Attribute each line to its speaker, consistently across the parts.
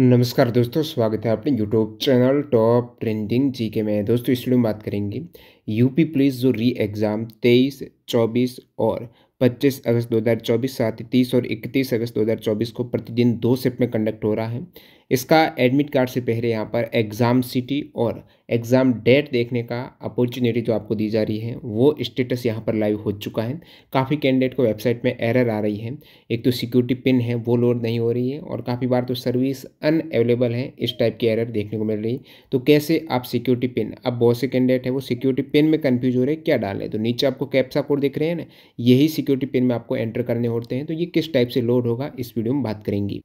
Speaker 1: नमस्कार दोस्तों स्वागत है अपने YouTube channel top trending G K में दोस्तों इस वीडियो में बात करेंगे यूपी पुलिस जो री एग्ज़ाम 23, 24 और 25 अगस्त 2024 साथ ही तीस और 31 अगस्त 2024 को प्रतिदिन दो शिफ्ट में कंडक्ट हो रहा है इसका एडमिट कार्ड से पहले यहाँ पर एग्ज़ाम सिटी और एग्ज़ाम डेट देखने का अपॉर्चुनिटी जो आपको दी जा रही है वो स्टेटस यहाँ पर लाइव हो चुका है काफ़ी कैंडिडेट को वेबसाइट में एरर आ रही है एक तो सिक्योरिटी पिन है वो लोड नहीं हो रही है और काफ़ी बार तो सर्विस अनअवेलेबल है इस टाइप की एरर देखने को मिल रही है तो कैसे आप सिक्योरिटी पिन अब बहुत से कैंडिडेट है वो सिक्योरिटी पिन में कन्फ्यूज हो रहे हैं क्या डालें तो नीचे आपको कैप्सा कोड देख रहे हैं ना यही सिक्योरिटी पिन में आपको एंटर करने होते हैं तो ये किस टाइप से लोड होगा इस वीडियो में बात करेंगी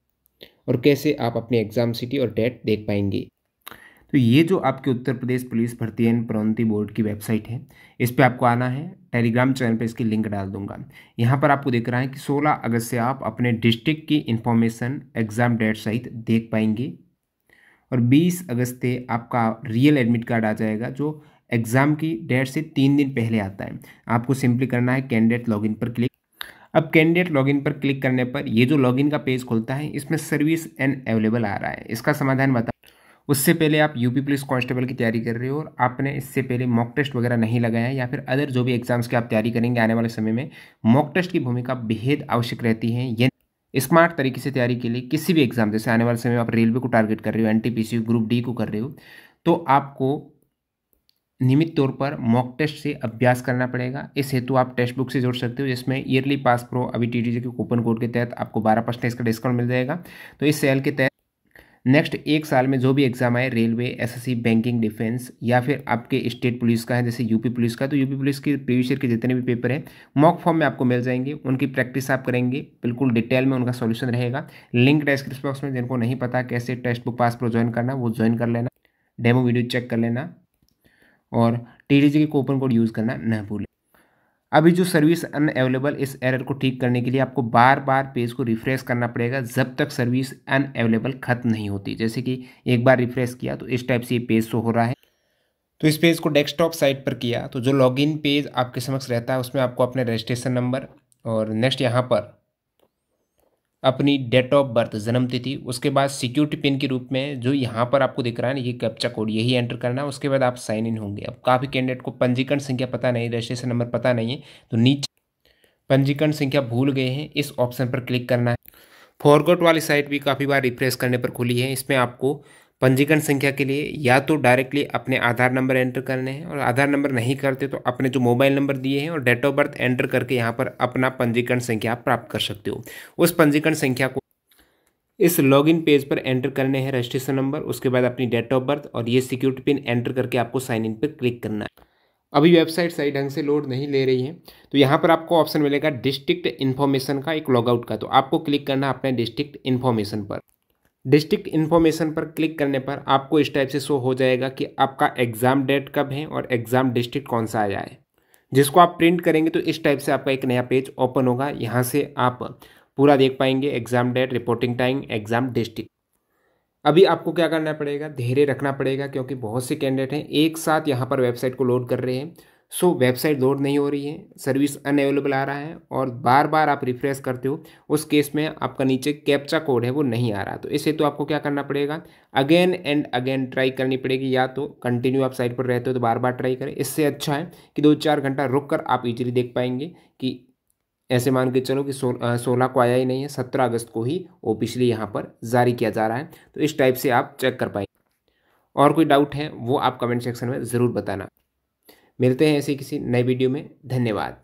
Speaker 1: और कैसे आप अपने एग्ज़ाम सिटी और डेट देख पाएंगे तो ये जो आपके उत्तर प्रदेश पुलिस भर्ती एंड प्रोन्नति बोर्ड की वेबसाइट है इस पर आपको आना है टेलीग्राम चैनल पे इसकी लिंक डाल दूंगा यहाँ पर आपको देख रहा है कि 16 अगस्त से आप अपने डिस्ट्रिक्ट की इन्फॉर्मेशन एग्ज़ाम डेट सहित देख पाएंगे और 20 अगस्त से आपका रियल एडमिट कार्ड आ जाएगा जो एग्ज़ाम की डेट से तीन दिन पहले आता है आपको सिंपली करना है कैंडिडेट लॉगिन पर क्लिक अब कैंडिडेट लॉगिन पर क्लिक करने पर ये जो लॉगिन का पेज खुलता है इसमें सर्विस एंड अवेलेबल आ रहा है इसका समाधान बता उससे पहले आप यूपी पुलिस कांस्टेबल की तैयारी कर रहे हो और आपने इससे पहले मॉक टेस्ट वगैरह नहीं लगाया या फिर अदर जो भी एग्जाम्स की आप तैयारी करेंगे आने वाले समय में मॉक टेस्ट की भूमिका बेहद आवश्यक रहती है ये स्मार्ट तरीके से तैयारी के लिए किसी भी एग्जाम जैसे आने वाले समय में आप रेलवे को टारगेट कर रहे हो एन ग्रुप डी को कर रहे हो तो आपको नियमित तौर पर मॉक टेस्ट से अभ्यास करना पड़ेगा इस हेतु आप टेस्ट बुक से जोड़ सकते हो जिसमें ईयरली पास प्रो अभी टी के कूपन कोड के तहत आपको बारह परसेंट इसका डिस्काउंट मिल जाएगा तो इस सेल के तहत नेक्स्ट एक साल में जो भी एग्ज़ाम आए रेलवे एसएससी बैंकिंग डिफेंस या फिर आपके स्टेट पुलिस का है जैसे यूपी पुलिस का तो यूपी पुलिस के प्रीवियस ईयर के जितने भी पेपर हैं मॉक फॉर्म में आपको मिल जाएंगे उनकी प्रैक्टिस आप करेंगे बिल्कुल डिटेल में उनका सॉल्यूशन रहेगा लिंक डिस्क्रिप्स बॉक्स में जिनको नहीं पता कैसे Testbook pass pro join करना वो ज्वाइन कर लेना डेमो वीडियो चेक कर लेना और टी डी जी के कोपन कोड यूज़ करना न भूलें अभी जो सर्विस अन अवेलेबल इस एरर को ठीक करने के लिए आपको बार बार पेज को रिफ्रेश करना पड़ेगा जब तक सर्विस अन अवेलेबल खत्म नहीं होती जैसे कि एक बार रिफ्रेश किया तो इस टाइप से ये पेज शो हो रहा है तो इस पेज को डेस्कटॉप साइट पर किया तो जो लॉगिन पेज आपके समक्ष रहता है उसमें आपको अपने रजिस्ट्रेशन नंबर और नेक्स्ट यहाँ पर अपनी डेट ऑफ बर्थ जन्म तिथि उसके बाद सिक्योरिटी पिन के रूप में जो यहाँ पर आपको दिख रहा है ना ये कैप्चा कोड यही एंटर करना है उसके बाद आप साइन इन होंगे अब काफ़ी कैंडिडेट को पंजीकरण संख्या पता नहीं रजिस्ट्रेशन नंबर पता नहीं है तो नीचे पंजीकरण संख्या भूल गए हैं इस ऑप्शन पर क्लिक करना है फॉरगोट वाली साइट भी काफ़ी बार रिफ्रेश करने पर खुली है इसमें आपको पंजीकरण संख्या के लिए या तो डायरेक्टली अपने आधार नंबर एंटर करने हैं और आधार नंबर नहीं करते तो अपने जो मोबाइल नंबर दिए हैं और डेट ऑफ बर्थ एंटर करके यहाँ पर अपना पंजीकरण संख्या प्राप्त कर सकते हो उस पंजीकरण संख्या को इस लॉगिन पेज पर एंटर करने हैं रजिस्ट्रेशन नंबर उसके बाद अपनी डेट ऑफ बर्थ और ये सिक्योरिटी पिन एंटर करके आपको साइन इन पर क्लिक करना है अभी वेबसाइट सही ढंग से लोड नहीं ले रही है तो यहाँ पर आपको ऑप्शन मिलेगा डिस्ट्रिक्ट इन्फॉर्मेशन का एक लॉगआउट का तो आपको क्लिक करना अपने डिस्ट्रिक्ट इन्फॉर्मेशन पर डिस्ट्रिक्ट इन्फॉर्मेशन पर क्लिक करने पर आपको इस टाइप से शो हो जाएगा कि आपका एग्ज़ाम डेट कब है और एग्ज़ाम डिस्ट्रिक्ट कौन सा आया है जिसको आप प्रिंट करेंगे तो इस टाइप से आपका एक नया पेज ओपन होगा यहाँ से आप पूरा देख पाएंगे exam date reporting time exam district अभी आपको क्या करना पड़ेगा धैर्य रखना पड़ेगा क्योंकि बहुत से कैंडिडेट हैं एक साथ यहाँ पर वेबसाइट को लोड कर रहे हैं सो so, वेबसाइट लोड नहीं हो रही है सर्विस अनअवेलेबल आ रहा है और बार बार आप रिफ्रेश करते हो उस केस में आपका नीचे कैप्चा कोड है वो नहीं आ रहा तो इसे तो आपको क्या करना पड़ेगा अगेन एंड अगेन ट्राई करनी पड़ेगी या तो कंटिन्यू आप साइट पर रहते हो तो बार बार ट्राई करें इससे अच्छा है कि दो चार घंटा रुक कर आप इजिली देख पाएंगे कि ऐसे मान के चलो कि सो, सोलह को आया ही नहीं है सत्रह अगस्त को ही ऑफिशली यहाँ पर जारी किया जा रहा है तो इस टाइप से आप चेक कर पाएंगे और कोई डाउट है वो आप कमेंट सेक्शन में ज़रूर बताना मिलते हैं ऐसे किसी नए वीडियो में धन्यवाद